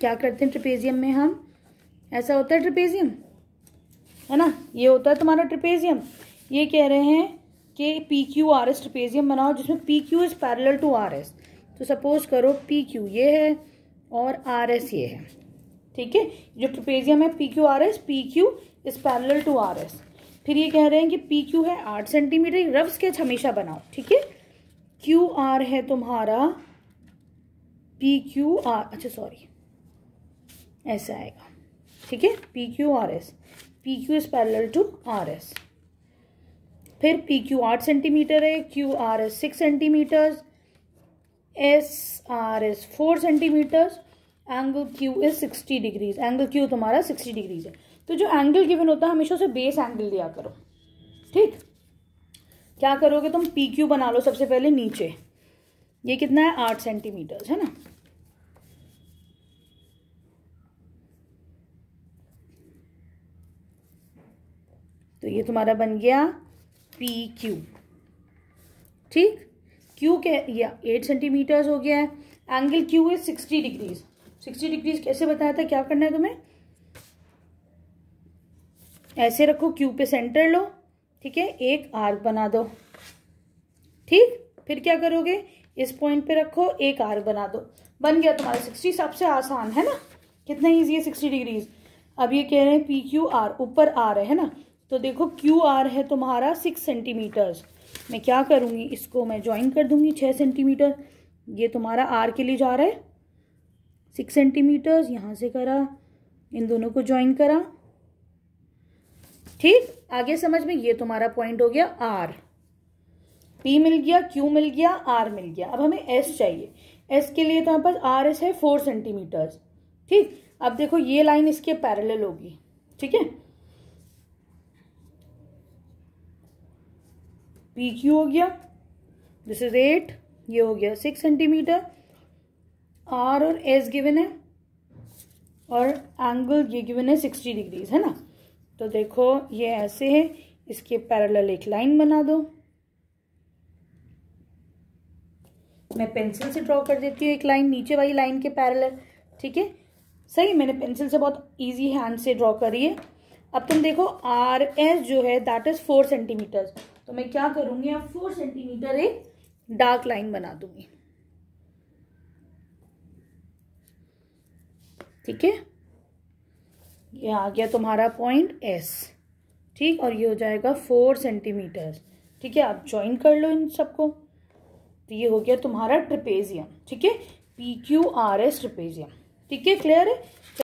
क्या करते हैं ट्रिपेजियम में हम ऐसा होता है ट्रिपेजियम है ना ये होता है तुम्हारा ट्रिपेजियम ये कह रहे हैं कि P Q R S trapezium बनाओ जिसमें P Q is parallel to R S तो सपोज करो पी क्यू ये है और आर एस ये है ठीक है जो ट्रिपेजियम है P Q R S P Q is parallel to R S फिर ये कह रहे हैं कि पी क्यू है आठ सेंटीमीटर रफ स्केच हमेशा बनाओ ठीक है क्यू आर है तुम्हारा पी क्यू आर अच्छा सॉरी ऐसा आएगा ठीक है P Q R S P Q is parallel to R S फिर पी क्यू आठ सेंटीमीटर है Q R S six centimeters S R S four centimeters angle Q is sixty degrees angle Q तुम्हारा sixty degrees है तो जो angle given होता है हमेशा उसे बेस एंगल दिया करो ठीक क्या करोगे तुम पी क्यू बना लो सबसे पहले नीचे ये कितना है आठ सेंटीमीटर्स है ना तो ये तुम्हारा बन गया पी क्यू ठीक क्यू के ये एट सेंटीमीटर्स हो गया है angle Q is sixty degrees sixty degrees कैसे बताया था क्या करना है तुम्हें ऐसे रखो क्यू पे सेंटर लो ठीक है एक आर्क बना दो ठीक फिर क्या करोगे इस पॉइंट पे रखो एक आर्क बना दो बन गया तुम्हारा सिक्सटी सबसे आसान है ना कितना ईजी है सिक्सटी डिग्रीज अब ये कह रहे हैं पी क्यू आर ऊपर आर है ना तो देखो क्यू आर है तुम्हारा सिक्स सेंटीमीटर्स मैं क्या करूँगी इसको मैं ज्वाइन कर दूँगी छः सेंटीमीटर ये तुम्हारा आर के लिए जा रहा है सिक्स सेंटीमीटर्स यहाँ से करा इन दोनों को ज्वाइन करा ठीक आगे समझ में ये तुम्हारा पॉइंट हो गया आर पी मिल गया क्यू मिल गया आर मिल गया अब हमें एस चाहिए एस के लिए तो पास आर एस है फोर सेंटीमीटर्स ठीक अब देखो ये लाइन इसके पैरेलल होगी ठीक है पी क्यू हो गया दिस इज एट ये हो गया सिक्स सेंटीमीटर आर और एस गिवन है और एंगल ये गिवन है सिक्सटी डिग्रीज है ना तो देखो ये ऐसे है इसके पैरेलल एक लाइन बना दो मैं पेंसिल से ड्रॉ कर देती हूँ एक लाइन नीचे वाली लाइन के पैरेलल ठीक है सही मैंने पेंसिल से बहुत इजी हैंड से ड्रॉ करी है अब तुम देखो आर एस जो है दैट इज़ फोर सेंटीमीटर्स तो मैं क्या करूंगी अब फोर सेंटीमीटर एक डार्क लाइन बना दूंगी ठीक है ये आ गया तुम्हारा पॉइंट एस ठीक और ये हो जाएगा फोर सेंटीमीटर ठीक है आप ज्वाइन कर लो इन सबको तो ये हो गया तुम्हारा ट्रिपेजियम ठीक है P Q R S trapezium ठीक है क्लियर है